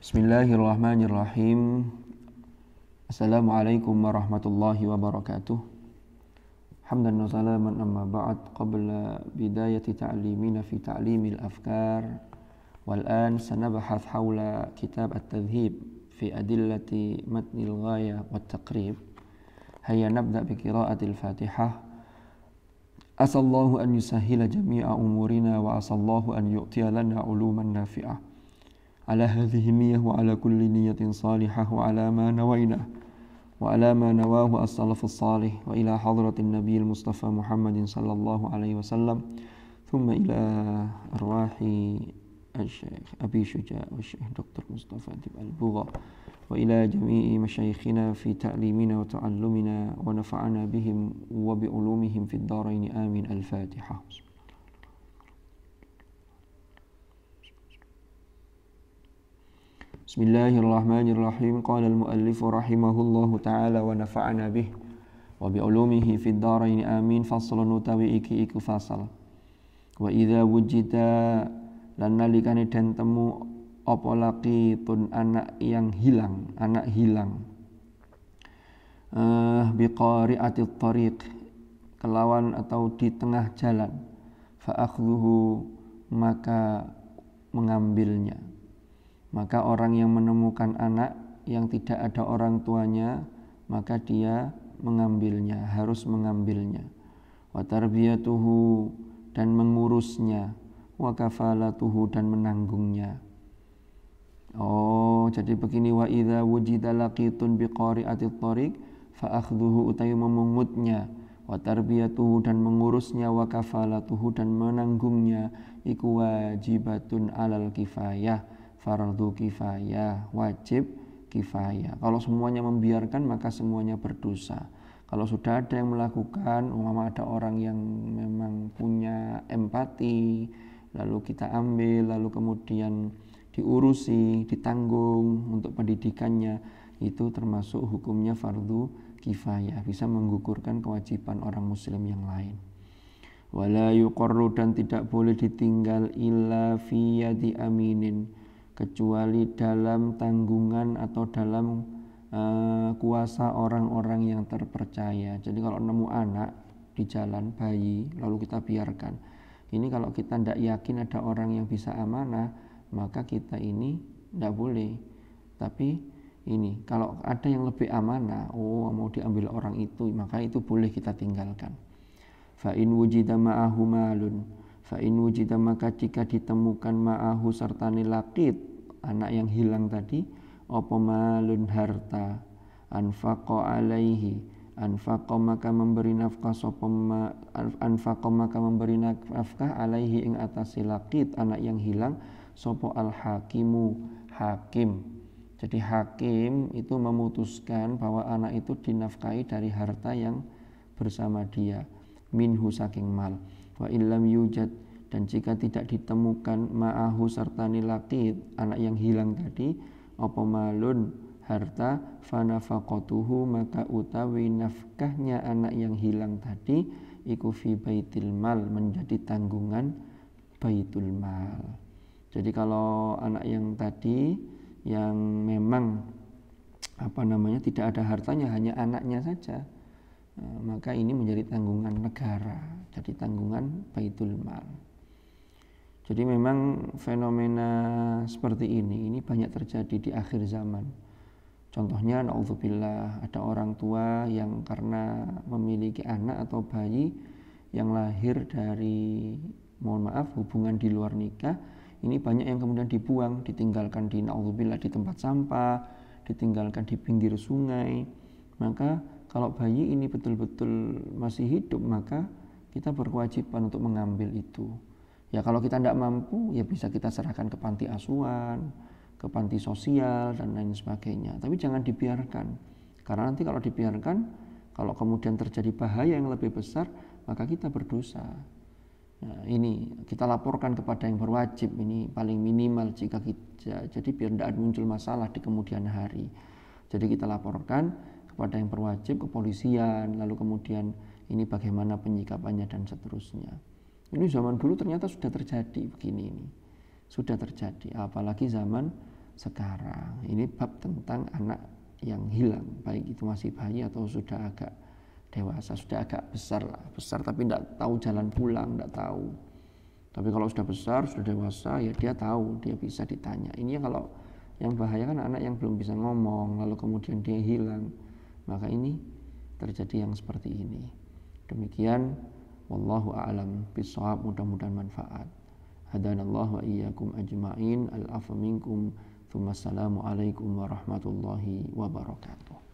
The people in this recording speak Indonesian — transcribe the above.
Bismillahirrahmanirrahim. Assalamualaikum warahmatullahi wabarakatuh. Hamdan wa salaman amma ba'd qabla bidayati ta'limina fi ta'limil afkar والآن سنبحث حول كتاب التذهيب في أدلة متن الغاية والتقريب هيا نبدأ بقراءة الفاتحة أسأل الله أن يسهل جميع أمورنا وأسأل الله أن يؤتي لنا علوما نافعة على هذه النية وعلى كل نية صالحة وعلى ما نوينا وعلى ما نواه السلف الصالح وإلى حضرة النبي المصطفى محمد صلى الله عليه وسلم ثم إلى أرواح الشيخ أبي شجاع والشيخ دكتور مصطفى دب البغى وإلى جميع مشايخنا في تعليمنا وتعلمنا ونفعنا بهم وبعلومهم في الدارين آمين الفاتحة Bismillahirrahmanirrahim. Qala al-muallif rahimahullahu taala wa nafa'ana bih wa bi ulumihi fid dharain amin. Fasalun utawi iki iku fasal. Wa idza wujita lan nalikane den temu apa laqitun anak yang hilang, anak hilang. Uh, eh, biqari'atit tariq kelawan atau di tengah jalan fa maka mengambilnya maka orang yang menemukan anak yang tidak ada orang tuanya, maka dia mengambilnya, harus mengambilnya. Wa tarbiyatuhu dan mengurusnya, wa kafalatuhu dan menanggungnya. Oh, jadi begini wa idza wujida laqitun biqari'atit tariq fa akhdhuhu utayu memungutnya wa tarbiyatuhu dan mengurusnya wa kafalatuhu dan menanggungnya iku wajibatun alal kifayah fardu kifayah wajib kifayah kalau semuanya membiarkan maka semuanya berdosa kalau sudah ada yang melakukan umpama ada orang yang memang punya empati lalu kita ambil lalu kemudian diurusi ditanggung untuk pendidikannya itu termasuk hukumnya fardu kifayah bisa menggugurkan kewajiban orang muslim yang lain wala yuqarru dan tidak boleh ditinggal illa fi yadi aminin kecuali dalam tanggungan atau dalam uh, kuasa orang-orang yang terpercaya. Jadi kalau nemu anak di jalan bayi lalu kita biarkan. Ini kalau kita tidak yakin ada orang yang bisa amanah, maka kita ini tidak boleh. Tapi ini kalau ada yang lebih amanah, oh mau diambil orang itu, maka itu boleh kita tinggalkan. Fa in wujida ma'ahu malun. Fa in wujida maka jika ditemukan ma'ahu serta nilakit anak yang hilang tadi apa malun harta anfaqo alaihi anfaqo maka memberi nafkah sapa anfaqo maka memberi nafkah alaihi ing atas silakit anak yang hilang sapa al hakimu hakim jadi hakim itu memutuskan bahwa anak itu dinafkahi dari harta yang bersama dia minhu saking mal wa illam yujad dan jika tidak ditemukan ma'ahu serta nilaki anak yang hilang tadi apa malun harta fanafakotuhu maka utawi nafkahnya anak yang hilang tadi iku fi baitil mal menjadi tanggungan baitul mal jadi kalau anak yang tadi yang memang apa namanya tidak ada hartanya hanya anaknya saja eh, maka ini menjadi tanggungan negara jadi tanggungan baitul mal jadi memang fenomena seperti ini ini banyak terjadi di akhir zaman. Contohnya naudzubillah ada orang tua yang karena memiliki anak atau bayi yang lahir dari mohon maaf hubungan di luar nikah ini banyak yang kemudian dibuang, ditinggalkan di naudzubillah di tempat sampah, ditinggalkan di pinggir sungai. Maka kalau bayi ini betul-betul masih hidup maka kita berkewajiban untuk mengambil itu Ya kalau kita tidak mampu ya bisa kita serahkan ke panti asuhan, ke panti sosial dan lain sebagainya. Tapi jangan dibiarkan. Karena nanti kalau dibiarkan, kalau kemudian terjadi bahaya yang lebih besar, maka kita berdosa. Nah, ini kita laporkan kepada yang berwajib ini paling minimal jika kita jadi biar tidak muncul masalah di kemudian hari. Jadi kita laporkan kepada yang berwajib kepolisian, lalu kemudian ini bagaimana penyikapannya dan seterusnya. Ini zaman dulu ternyata sudah terjadi begini ini. Sudah terjadi, apalagi zaman sekarang. Ini bab tentang anak yang hilang, baik itu masih bayi atau sudah agak dewasa, sudah agak besar lah, besar tapi tidak tahu jalan pulang, tidak tahu. Tapi kalau sudah besar, sudah dewasa, ya dia tahu, dia bisa ditanya. Ini kalau yang bahaya kan anak yang belum bisa ngomong, lalu kemudian dia hilang. Maka ini terjadi yang seperti ini. Demikian Wallahu a'lam bishawab. Mudah-mudahan manfaat. Hadanallahu wa iyyakum ajma'in. Al-afa minkum. Thumma assalamu alaikum warahmatullahi wabarakatuh.